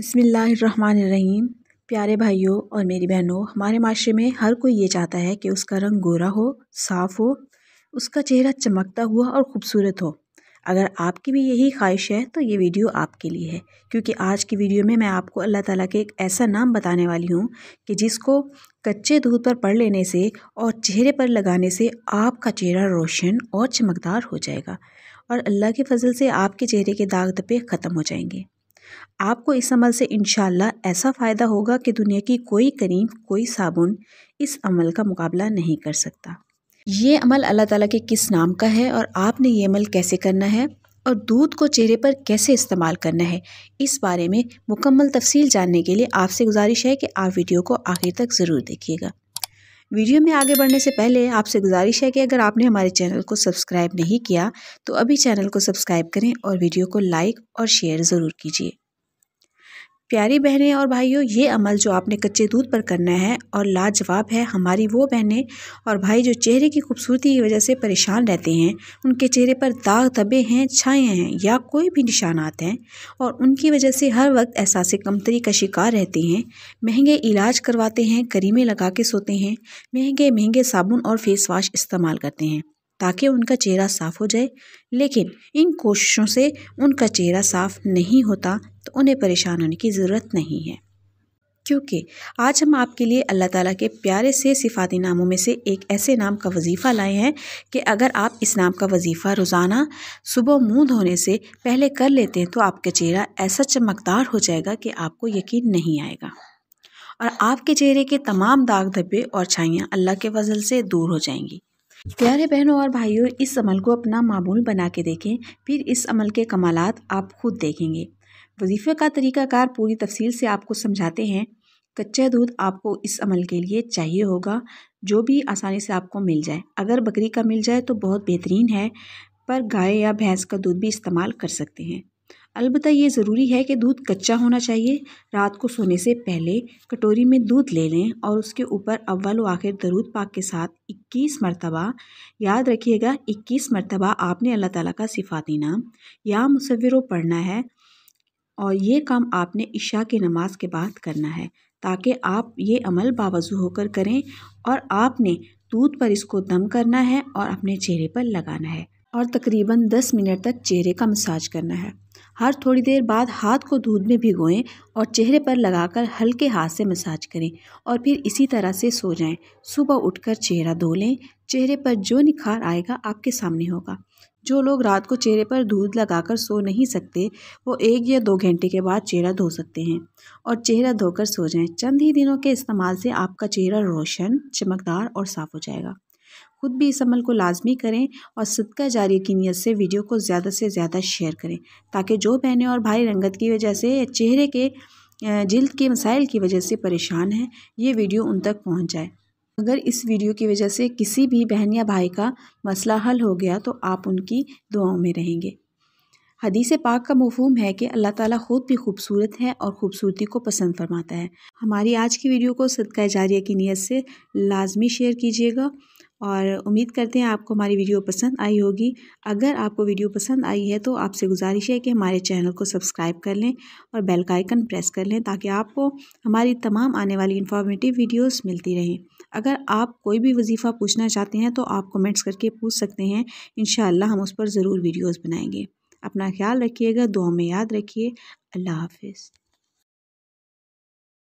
बिसमीम प्यारे भाइयों और मेरी बहनों हमारे माशरे में हर कोई ये चाहता है कि उसका रंग गोरा हो साफ़ हो उसका चेहरा चमकता हुआ और ख़ूबसूरत हो अगर आपकी भी यही ख्वाहिश है तो ये वीडियो आपके लिए है क्योंकि आज की वीडियो में मैं आपको अल्लाह ताला के एक ऐसा नाम बताने वाली हूँ कि जिसको कच्चे दूध पर पड़ लेने से और चेहरे पर लगाने से आपका चेहरा रोशन और चमकदार हो जाएगा और अल्लाह के फजल से आपके चेहरे के दाग धब्बे ख़त्म हो जाएंगे आपको इस अमल से इन ऐसा फ़ायदा होगा कि दुनिया की कोई करीम कोई साबुन इस अमल का मुकाबला नहीं कर सकता ये अमल अल्लाह ताला के किस नाम का है और आपने ये अमल कैसे करना है और दूध को चेहरे पर कैसे इस्तेमाल करना है इस बारे में मुकम्मल तफसील जानने के लिए आपसे गुजारिश है कि आप वीडियो को आखिर तक ज़रूर देखिएगा वीडियो में आगे बढ़ने से पहले आपसे गुजारिश है कि अगर आपने हमारे चैनल को सब्सक्राइब नहीं किया तो अभी चैनल को सब्सक्राइब करें और वीडियो को लाइक और शेयर ज़रूर कीजिए प्यारी बहनें और भाइयों ये अमल जो आपने कच्चे दूध पर करना है और लाजवाब है हमारी वो बहनें और भाई जो चेहरे की खूबसूरती की वजह से परेशान रहते हैं उनके चेहरे पर दाग धब्बे हैं छाए हैं या कोई भी निशानात हैं और उनकी वजह से हर वक्त एहसास कमतरी का शिकार रहते हैं महंगे इलाज करवाते हैं करीमें लगा के सोते हैं महंगे महंगे साबुन और फेस वाश इस्तेमाल करते हैं ताकि उनका चेहरा साफ़ हो जाए लेकिन इन कोशिशों से उनका चेहरा साफ़ नहीं होता तो उन्हें परेशान होने की ज़रूरत नहीं है क्योंकि आज हम आपके लिए अल्लाह ताला के प्यारे से सिफाती नामों में से एक ऐसे नाम का वजीफ़ा लाए हैं कि अगर आप इस नाम का वजीफ़ा रोज़ाना सुबह मुँह धोने से पहले कर लेते हैं तो आपका चेहरा ऐसा चमकदार हो जाएगा कि आपको यकीन नहीं आएगा और आपके चेहरे के तमाम दाग धब्बे और छाइयाँ अल्लाह के वजल से दूर हो जाएंगी प्यारे बहनों और भाइयों इस अमल को अपना मामूल बना के देखें फिर इस अमल के कमालात आप खुद देखेंगे वजीफ़े का तरीक़ाकार पूरी तफसील से आपको समझाते हैं कच्चा दूध आपको इस अमल के लिए चाहिए होगा जो भी आसानी से आपको मिल जाए अगर बकरी का मिल जाए तो बहुत बेहतरीन है पर गाय या भैंस का दूध भी इस्तेमाल कर सकते हैं अलबत् ये ज़रूरी है कि दूध कच्चा होना चाहिए रात को सोने से पहले कटोरी में दूध ले लें और उसके ऊपर अव्वल व आखिर दरूद पाक के साथ इक्कीस मरतबा याद रखिएगा इक्कीस मरतबा आपने अल्लाह ताला का सिफाती नाम या मुसविर पढ़ना है और ये काम आपने इशा की नमाज के बाद करना है ताकि आप ये अमल बावजू होकर करें और आपने दूध पर इसको दम करना है और अपने चेहरे पर लगाना है और तकरीबन 10 मिनट तक चेहरे का मसाज करना है हर थोड़ी देर बाद हाथ को दूध में भिगोएं और चेहरे पर लगाकर हल्के हाथ से मसाज करें और फिर इसी तरह से सो जाएं। सुबह उठकर चेहरा धो लें चेहरे पर जो निखार आएगा आपके सामने होगा जो लोग रात को चेहरे पर दूध लगाकर सो नहीं सकते वो एक या दो घंटे के बाद चेहरा धो सकते हैं और चेहरा धोकर सो जाएं। चंद ही दिनों के इस्तेमाल से आपका चेहरा रोशन चमकदार और साफ हो जाएगा खुद भी इस अमल को लाजमी करें और सदका जारी की नीयत से वीडियो को ज़्यादा से ज़्यादा शेयर करें ताकि जो बहनें और भाई रंगत की वजह से चेहरे के जल्द के मसाइल की वजह से परेशान हैं ये वीडियो उन तक पहुँच जाए अगर इस वीडियो की वजह से किसी भी बहन या भाई का मसला हल हो गया तो आप उनकी दुआओं में रहेंगे हदीस पाक का मफहम है कि अल्लाह ताला खुद भी खूबसूरत है और ख़ूबसूरती को पसंद फरमाता है हमारी आज की वीडियो को सदका जारिया की नीयत से लाजमी शेयर कीजिएगा और उम्मीद करते हैं आपको हमारी वीडियो पसंद आई होगी अगर आपको वीडियो पसंद आई है तो आपसे गुजारिश है कि हमारे चैनल को सब्सक्राइब कर लें और बेल का आइकन प्रेस कर लें ताकि आपको हमारी तमाम आने वाली इन्फॉर्मेटिव वीडियोस मिलती रहें अगर आप कोई भी वजीफ़ा पूछना चाहते हैं तो आप कमेंट्स करके पूछ सकते हैं इन हम उस पर ज़रूर वीडियोज़ बनाएंगे अपना ख्याल रखिएगा दुआ में याद रखिए अल्लाह हाफिज़